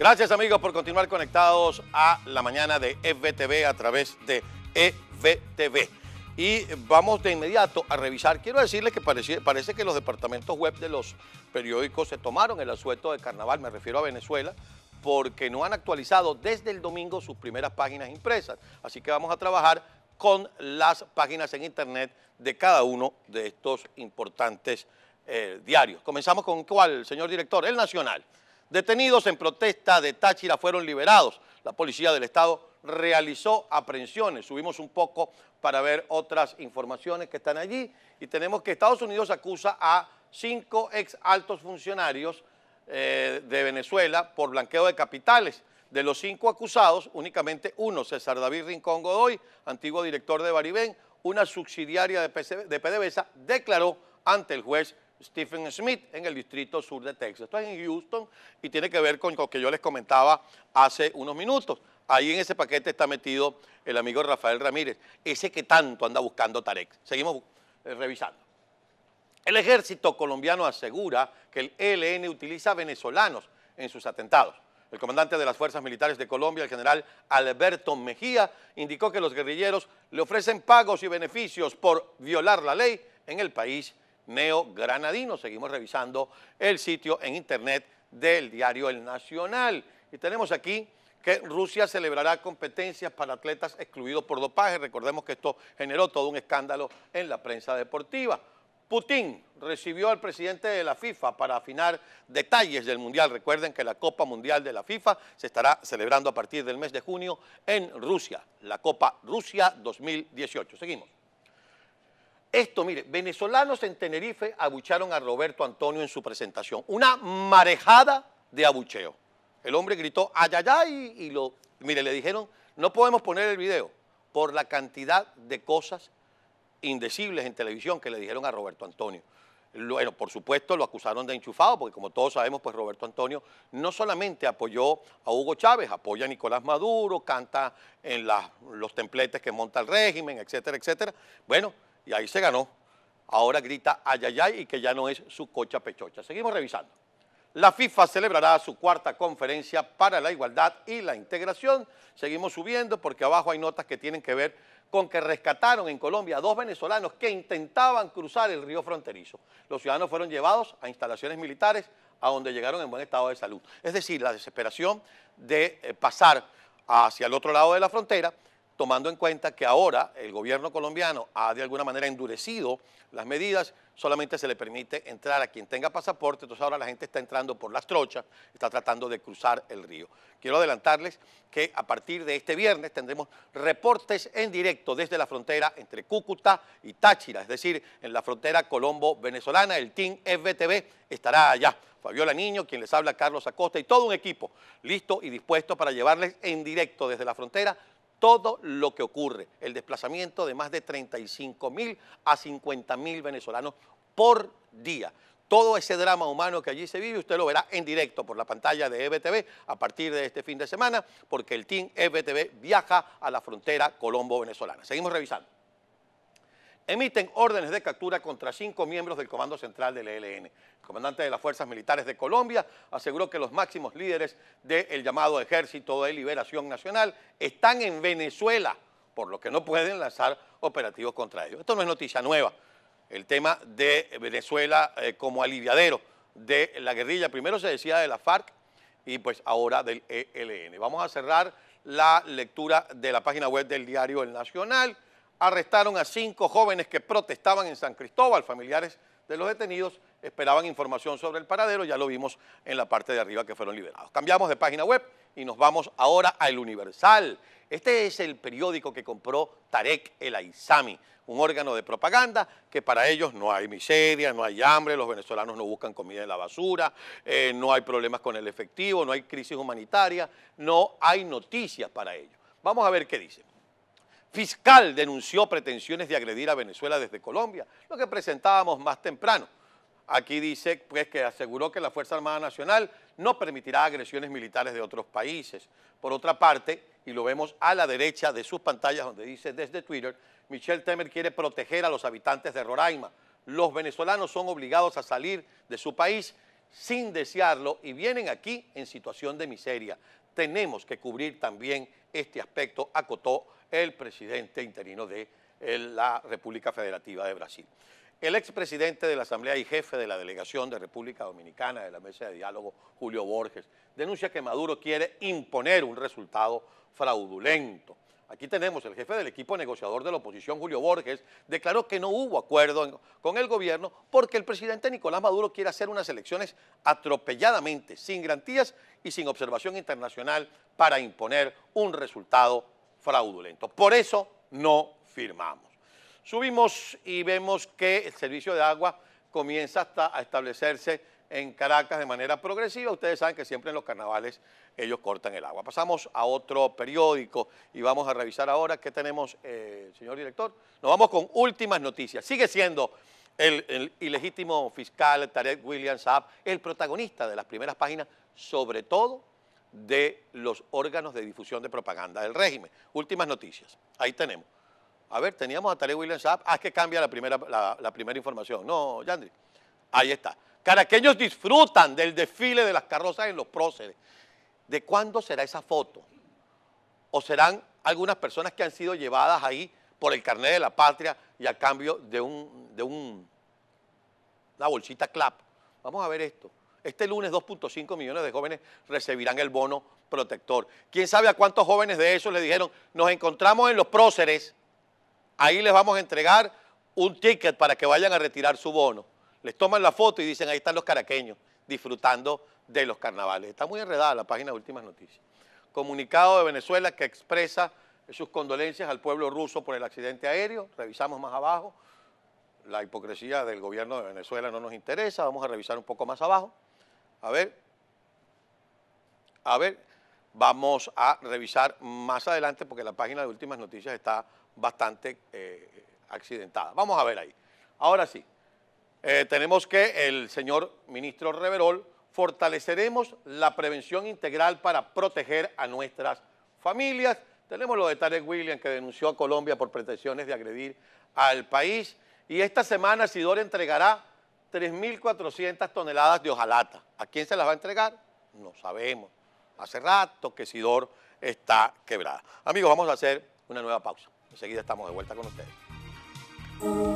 Gracias amigos por continuar conectados a la mañana de FBTV e a través de FBTV e Y vamos de inmediato a revisar. Quiero decirles que parece, que los departamentos web de los periódicos se tomaron el asueto de carnaval, me refiero a Venezuela, porque no han actualizado desde el domingo sus primeras páginas impresas. Así que vamos a trabajar con las páginas en internet de cada uno de estos importantes eh, diarios. Comenzamos con cuál, señor director, el Nacional. Detenidos en protesta de Táchira fueron liberados. La Policía del Estado realizó aprehensiones. Subimos un poco para ver otras informaciones que están allí. Y tenemos que Estados Unidos acusa a cinco ex altos funcionarios eh, de Venezuela por blanqueo de capitales. De los cinco acusados, únicamente uno, César David Rincón Godoy, antiguo director de Baribén, una subsidiaria de, PDVSA, declaró ante el juez Stephen Smith en el distrito sur de Texas. Esto es en Houston y tiene que ver con lo que yo les comentaba hace unos minutos. Ahí en ese paquete está metido el amigo Rafael Ramírez, ese que tanto anda buscando Tarek. Seguimos eh, revisando. El ejército colombiano asegura que el ELN utiliza venezolanos en sus atentados. El comandante de las Fuerzas Militares de Colombia, el general Alberto Mejía, indicó que los guerrilleros le ofrecen pagos y beneficios por violar la ley en el país neo granadino, Seguimos revisando el sitio en internet del diario El Nacional. Y tenemos aquí que Rusia celebrará competencias para atletas excluidos por dopaje. Recordemos que esto generó todo un escándalo en la prensa deportiva. Putin recibió al presidente de la FIFA para afinar detalles del Mundial. Recuerden que la Copa Mundial de la FIFA se estará celebrando a partir del mes de junio en Rusia, la Copa Rusia 2018. Seguimos. Esto, mire, venezolanos en Tenerife abucharon a Roberto Antonio en su presentación. Una marejada de abucheo. El hombre gritó, ¡ay, y, y lo... Mire, le dijeron, no podemos poner el video por la cantidad de cosas indecibles en televisión que le dijeron a Roberto Antonio. Bueno, por supuesto lo acusaron de enchufado, porque como todos sabemos, pues Roberto Antonio no solamente apoyó a Hugo Chávez, apoya a Nicolás Maduro, canta en los templetes que monta el régimen, etcétera, etcétera. Bueno, y ahí se ganó. Ahora grita ayayay y que ya no es su cocha pechocha. Seguimos revisando. La FIFA celebrará su cuarta conferencia para la igualdad y la integración. Seguimos subiendo porque abajo hay notas que tienen que ver con que rescataron en Colombia a dos venezolanos que intentaban cruzar el río fronterizo. Los ciudadanos fueron llevados a instalaciones militares a donde llegaron en buen estado de salud. Es decir, la desesperación de eh, pasar hacia el otro lado de la frontera tomando en cuenta que ahora el gobierno colombiano ha de alguna manera endurecido las medidas, solamente se le permite entrar a quien tenga pasaporte, entonces ahora la gente está entrando por las trochas, está tratando de cruzar el río. Quiero adelantarles que a partir de este viernes tendremos reportes en directo desde la frontera entre Cúcuta y Táchira, es decir, en la frontera colombo-venezolana, el Team FBTV estará allá. Fabiola Niño, quien les habla, Carlos Acosta y todo un equipo listo y dispuesto para llevarles en directo desde la frontera todo lo que ocurre, el desplazamiento de más de 35 mil a 50 mil venezolanos por día. Todo ese drama humano que allí se vive, usted lo verá en directo por la pantalla de EBTV a partir de este fin de semana, porque el Team EBTV viaja a la frontera colombo-venezolana. Seguimos revisando emiten órdenes de captura contra cinco miembros del Comando Central del ELN. El comandante de las Fuerzas Militares de Colombia aseguró que los máximos líderes del llamado Ejército de Liberación Nacional están en Venezuela, por lo que no pueden lanzar operativos contra ellos. Esto no es noticia nueva, el tema de Venezuela eh, como aliviadero de la guerrilla. Primero se decía de la FARC y pues ahora del ELN. Vamos a cerrar la lectura de la página web del diario El Nacional arrestaron a cinco jóvenes que protestaban en San Cristóbal. Familiares de los detenidos esperaban información sobre el paradero, ya lo vimos en la parte de arriba que fueron liberados. Cambiamos de página web y nos vamos ahora a El Universal. Este es el periódico que compró Tarek El Aizami, un órgano de propaganda que para ellos no hay miseria, no hay hambre, los venezolanos no buscan comida en la basura, eh, no hay problemas con el efectivo, no hay crisis humanitaria, no hay noticias para ellos. Vamos a ver qué dicen fiscal denunció pretensiones de agredir a Venezuela desde Colombia, lo que presentábamos más temprano. Aquí dice pues, que aseguró que la Fuerza Armada Nacional no permitirá agresiones militares de otros países. Por otra parte, y lo vemos a la derecha de sus pantallas donde dice desde Twitter, Michelle Temer quiere proteger a los habitantes de Roraima. Los venezolanos son obligados a salir de su país sin desearlo y vienen aquí en situación de miseria. Tenemos que cubrir también este aspecto, acotó el presidente interino de eh, la República Federativa de Brasil. El expresidente de la Asamblea y jefe de la delegación de República Dominicana de la Mesa de Diálogo, Julio Borges, denuncia que Maduro quiere imponer un resultado fraudulento Aquí tenemos el jefe del equipo negociador de la oposición, Julio Borges, declaró que no hubo acuerdo con el gobierno porque el presidente Nicolás Maduro quiere hacer unas elecciones atropelladamente, sin garantías y sin observación internacional para imponer un resultado fraudulento. Por eso no firmamos. Subimos y vemos que el servicio de agua comienza hasta a establecerse en Caracas de manera progresiva. Ustedes saben que siempre en los carnavales ellos cortan el agua. Pasamos a otro periódico y vamos a revisar ahora qué tenemos, eh, señor director. Nos vamos con últimas noticias. Sigue siendo el, ilegítimo fiscal Tarek William Saab el protagonista de las primeras páginas, sobre todo de los órganos de difusión de propaganda del régimen. Últimas noticias. Ahí tenemos. A ver, teníamos a Tarek William Saab. Ah, es que cambia la primera, la primera información. No, Yandri. Ahí está. Caraqueños disfrutan del desfile de las carrozas en los próceres. ¿De cuándo será esa foto? ¿O serán algunas personas que han sido llevadas ahí por el carnet de la patria y a cambio de, un, de un, una bolsita clap? Vamos a ver esto. Este lunes 2.5 millones de jóvenes recibirán el bono protector. ¿Quién sabe a cuántos jóvenes de esos le dijeron, nos encontramos en los próceres, ahí les vamos a entregar un ticket para que vayan a retirar su bono? Les toman la foto y dicen, ahí están los caraqueños disfrutando de los carnavales. Está muy enredada la página de Últimas Noticias. Comunicado de Venezuela que expresa sus condolencias al pueblo ruso por el accidente aéreo. Revisamos más abajo. La hipocresía del gobierno de Venezuela no nos interesa. Vamos a revisar un poco más abajo. A ver. A ver. Vamos a revisar más adelante porque la página de Últimas Noticias está bastante eh, accidentada. Vamos a ver ahí. Ahora sí. Eh, tenemos que el señor ministro Reverol fortaleceremos la prevención integral para proteger a nuestras familias. Tenemos lo de Tarek William que denunció a Colombia por pretensiones de agredir al país. Y esta semana Sidor entregará 3.400 toneladas de hojalata. ¿A quién se las va a entregar? No sabemos. Hace rato que Sidor está quebrada. Amigos, vamos a hacer una nueva pausa. Enseguida estamos de vuelta con ustedes.